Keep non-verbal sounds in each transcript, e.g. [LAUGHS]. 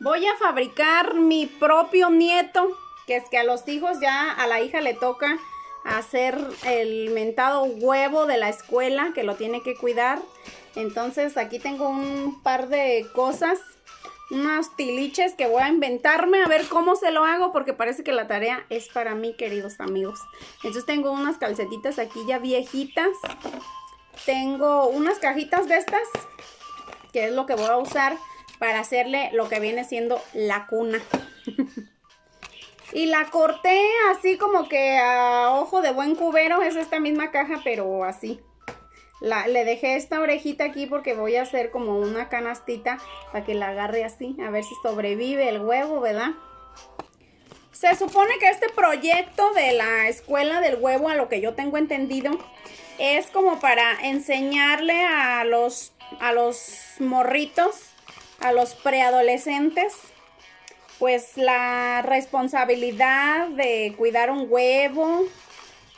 Voy a fabricar mi propio nieto, que es que a los hijos ya, a la hija le toca hacer el mentado huevo de la escuela, que lo tiene que cuidar. Entonces aquí tengo un par de cosas, unos tiliches que voy a inventarme, a ver cómo se lo hago, porque parece que la tarea es para mí, queridos amigos. Entonces tengo unas calcetitas aquí ya viejitas. Tengo unas cajitas de estas, que es lo que voy a usar para hacerle lo que viene siendo la cuna. y la corté así como que a ojo de buen cubero, es esta misma caja, pero así. le dejé esta orejita aquí porque voy a hacer como una canastita para que la agarre así, a ver si sobrevive el huevo, ¿verdad? Se supone que este proyecto de la escuela del huevo, a lo que yo tengo entendido, es como para enseñarle a los, a los morritos a los preadolescentes, pues la responsabilidad de cuidar un huevo,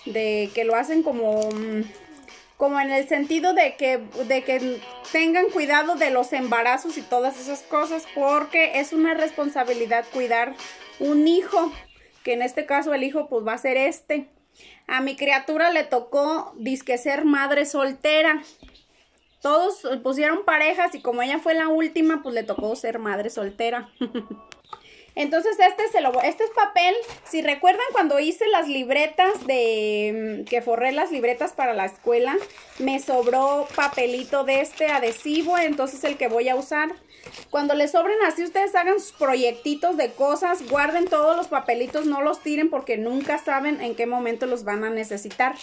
de que lo hacen como, mm, como en el sentido de que, de que tengan cuidado de los embarazos y todas esas cosas, porque es una responsabilidad cuidar un hijo, que en este caso el hijo pues va a ser este. A mi criatura le tocó disque ser madre soltera todos eh, pusieron parejas y como ella fue la última, pues le tocó ser madre soltera. [LAUGHS] Entonces este se lo este es papel, si recuerdan cuando hice las libretas de mm, que forré las libretas para la escuela, me sobró papelito de este adhesivo, entonces el que voy a usar. Cuando les sobren así ustedes hagan sus proyectitos de cosas, guarden todos los papelitos, no los tiren porque nunca saben en qué momento los van a necesitar.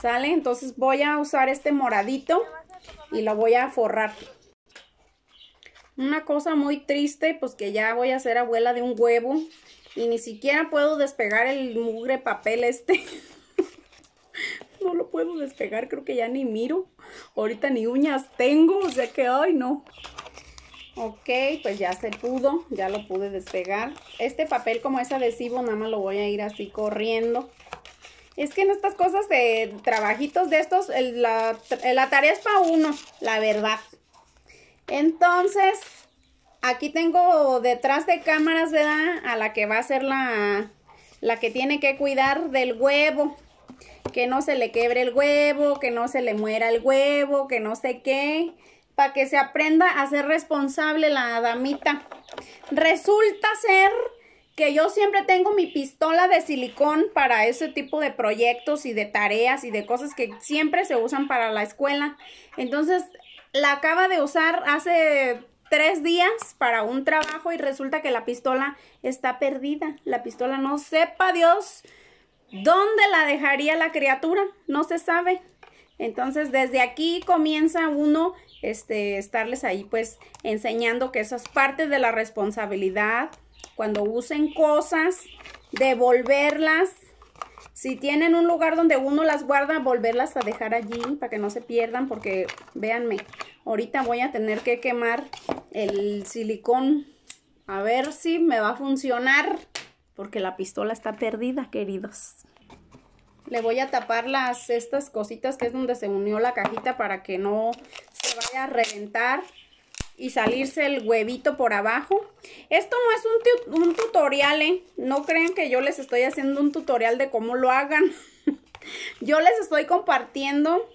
¿Sale? Entonces voy a usar este moradito y lo voy a forrar. Una cosa muy triste, pues que ya voy a ser abuela de un huevo y ni siquiera puedo despegar el mugre papel este. [LAUGHS] no lo puedo despegar, creo que ya ni miro. Ahorita ni uñas tengo, o sea que, ay no. Ok, pues ya se pudo, ya lo pude despegar. Este papel como es adhesivo, nada más lo voy a ir así corriendo. Es que en estas cosas de trabajitos de estos, la, tarea es para uno, la verdad. Entonces, aquí tengo detrás de cámaras, ¿verdad? A la que va a ser la, la que tiene que cuidar del huevo. Que no se le quebre el huevo, que no se le muera el huevo, que no sé qué. Para que se aprenda a ser responsable la damita. Resulta ser que yo siempre tengo mi pistola de silicón para ese tipo de proyectos y de tareas y de cosas que siempre se usan para la escuela. Entonces, la acaba de usar hace tres días para un trabajo y resulta que la pistola está perdida. La pistola no sepa Dios dónde la dejaría la criatura, no se sabe. Entonces, desde aquí comienza uno este estarles ahí pues enseñando que eso es parte de la responsabilidad cuando usen cosas, devolverlas. Si tienen un lugar donde uno las guarda, volverlas a dejar allí para que no se pierdan porque, véanme, ahorita voy a tener que quemar el silicón. A ver si me va a funcionar porque la pistola está perdida, queridos. Le voy a tapar las estas cositas que es donde se unió la cajita para que no se vaya a reventar y salirse el huevito por abajo. Esto no es un, tutorial, ¿eh? No crean que yo les estoy haciendo un tutorial de cómo lo hagan. [LAUGHS] yo les estoy compartiendo,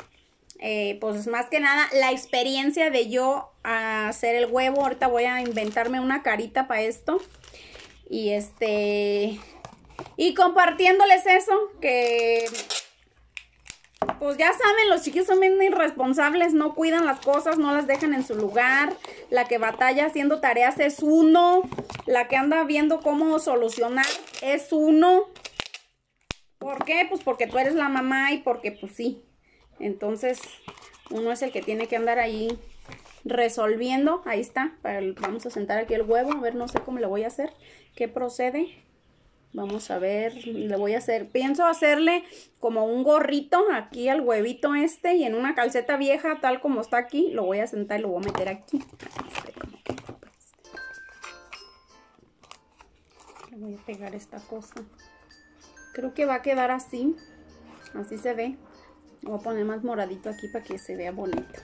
eh, pues más que nada, la experiencia de yo hacer el huevo. Ahorita voy a inventarme una carita para esto. Y este... Y compartiéndoles eso, que pues ya saben, los chiquillos son bien irresponsables, no cuidan las cosas, no las dejan en su lugar. La que batalla haciendo tareas es uno. La que anda viendo cómo solucionar es uno. ¿Por qué? Pues porque tú eres la mamá y porque pues sí. Entonces, uno es el que tiene que andar ahí resolviendo. Ahí está. vamos a sentar aquí el huevo. A ver, no sé cómo le voy a hacer. ¿Qué procede? Vamos a ver, le voy a hacer, pienso hacerle como un gorrito aquí al huevito este y en una calceta vieja tal como está aquí, lo voy a sentar y lo voy a meter aquí. Este, pues, este. Le voy a pegar esta cosa. Creo que va a quedar así, así se ve. Voy a poner más moradito aquí para que se vea bonito.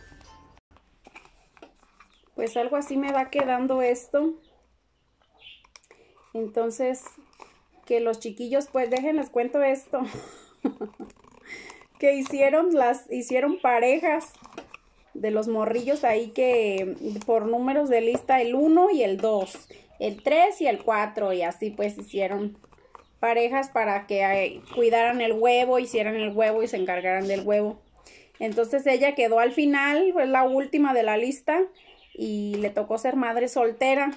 Pues algo así me va quedando esto. Entonces, que los chiquillos, pues déjenles cuento esto, [LAUGHS] que hicieron las, hicieron parejas de los morrillos ahí que por números de lista el 1 y el 2, el 3 y el 4 y así pues hicieron parejas para que eh, cuidaran el huevo, hicieran el huevo y se encargaran del huevo. Entonces ella quedó al final, fue la última de la lista y le tocó ser madre soltera.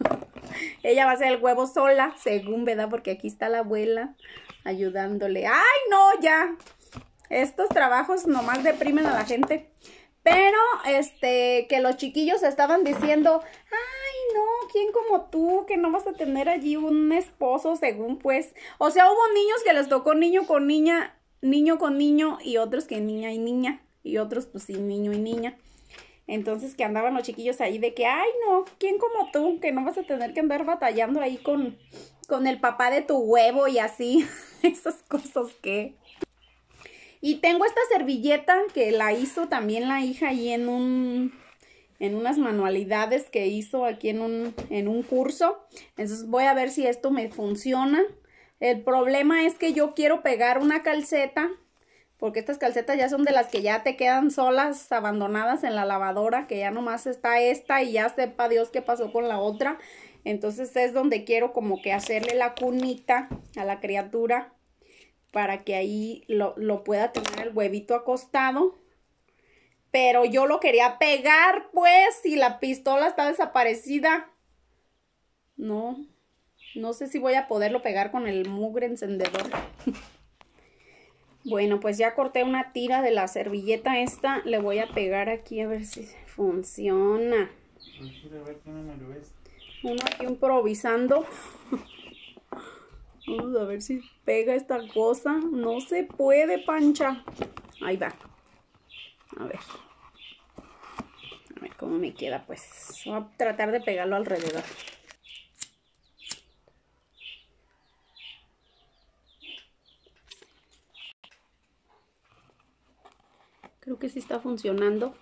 [LAUGHS] Ella va a hacer el huevo sola, según, ¿verdad? Porque aquí está la abuela ayudándole. ¡Ay, no, ya! Estos trabajos nomás deprimen a la gente. Pero, este, que los chiquillos estaban diciendo, ay, no, ¿quién como tú? Que no vas a tener allí un esposo, según pues. O sea, hubo niños que les tocó niño con niña, niño con niño, y otros que niña y niña, y otros pues sí, niño y niña. Entonces que andaban los chiquillos ahí de que, ay no, ¿quién como tú? Que no vas a tener que andar batallando ahí con, con el papá de tu huevo y así, [LAUGHS] esas cosas que... Y tengo esta servilleta que la hizo también la hija ahí en un en unas manualidades que hizo aquí en un, en un curso. Entonces voy a ver si esto me funciona. El problema es que yo quiero pegar una calceta porque estas calcetas ya son de las que ya te quedan solas, abandonadas en la lavadora, que ya nomás está esta y ya sepa Dios qué pasó con la otra. Entonces es donde quiero como que hacerle la cunita a la criatura para que ahí lo, pueda tener el huevito acostado. Pero yo lo quería pegar pues y la pistola está desaparecida. No, no sé si voy a poderlo pegar con el mugre encendedor. [LAUGHS] Bueno, pues ya corté una tira de la servilleta esta. Le voy a pegar aquí a ver si funciona. Uno aquí improvisando. [LAUGHS] Vamos a ver si pega esta cosa. No se puede, pancha. Ahí va. A ver. A ver cómo me queda, pues. Voy a tratar de pegarlo alrededor. Creo que sí está funcionando.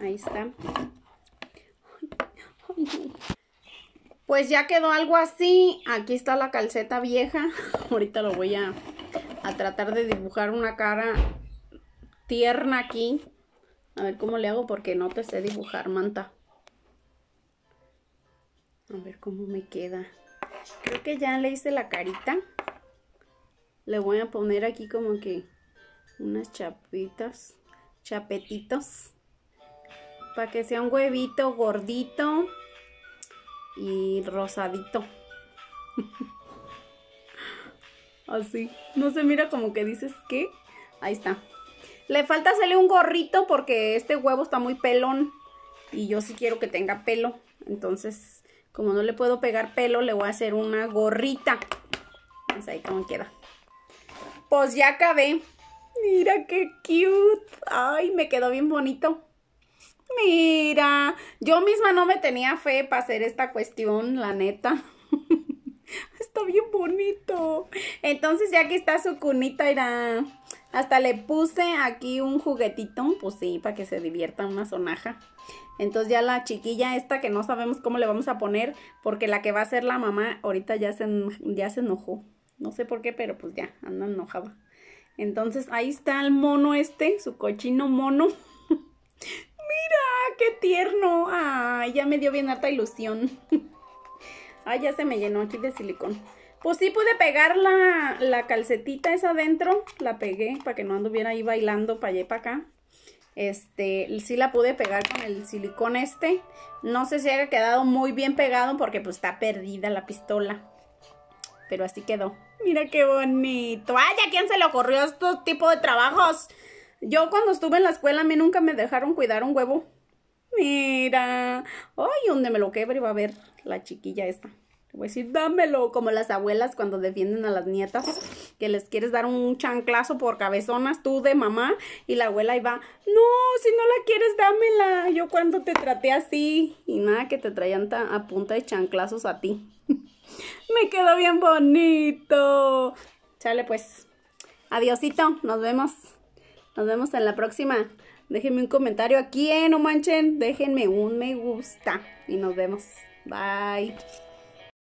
Ahí está. Pues ya quedó algo así. Aquí está la calceta vieja. [LAUGHS] Ahorita lo voy a, tratar de dibujar una cara tierna aquí. A ver cómo le hago porque no te sé dibujar, manta. A ver cómo me queda. Creo que ya le hice la carita. Le voy a poner aquí como que unas chapitas, chapetitos, para que sea un huevito gordito y rosadito. [LAUGHS] Así. No se mira como que dices que. Ahí está. Le falta salir un gorrito porque este huevo está muy pelón. Y yo sí quiero que tenga pelo. Entonces, como no le puedo pegar pelo, le voy a hacer una gorrita. Es pues ahí como queda. Pues ya acabé. Mira qué cute. Ay, me quedó bien bonito. Mira, yo misma no me tenía fe para hacer esta cuestión, la neta. [LAUGHS] está bien bonito. Entonces ya aquí está su cunita, era... Hasta le puse aquí un juguetito, pues sí, para que se divierta una sonaja. Entonces ya la chiquilla esta que no sabemos cómo le vamos a poner, porque la que va a ser la mamá ahorita ya se, ya se enojó. No sé por qué, pero pues ya, anda enojada. Entonces ahí está el mono este, su cochino mono. [LAUGHS] ¡Mira! ¡Qué tierno! ¡Ay! Ya me dio bien harta ilusión. [LAUGHS] ¡Ay! Ya se me llenó aquí de silicón. Pues sí pude pegar la, la calcetita esa adentro. La pegué para que no anduviera ahí bailando para allá y para acá. Este, sí la pude pegar con el silicón este. No sé si haya quedado muy bien pegado porque pues está perdida la pistola pero así quedó. Mira qué bonito. ¡Ay, a quién se le ocurrió este tipo de trabajos! Yo cuando estuve en la escuela a mí nunca me dejaron cuidar un huevo. Mira. Ay, donde me lo quebre va a ver la chiquilla esta. Le voy a decir, dámelo. Como las abuelas cuando defienden a las nietas, que les quieres dar un chanclazo por cabezonas tú de mamá. Y la abuela iba. va, no, si no la quieres, dámela. Yo cuando te traté así. Y nada, que te traían a punta de chanclazos a ti. Me quedó bien bonito. Chale, pues. Adiosito. Nos vemos. Nos vemos en la próxima. Déjenme un comentario aquí, en eh, No manchen. Déjenme un me gusta. Y nos vemos. Bye.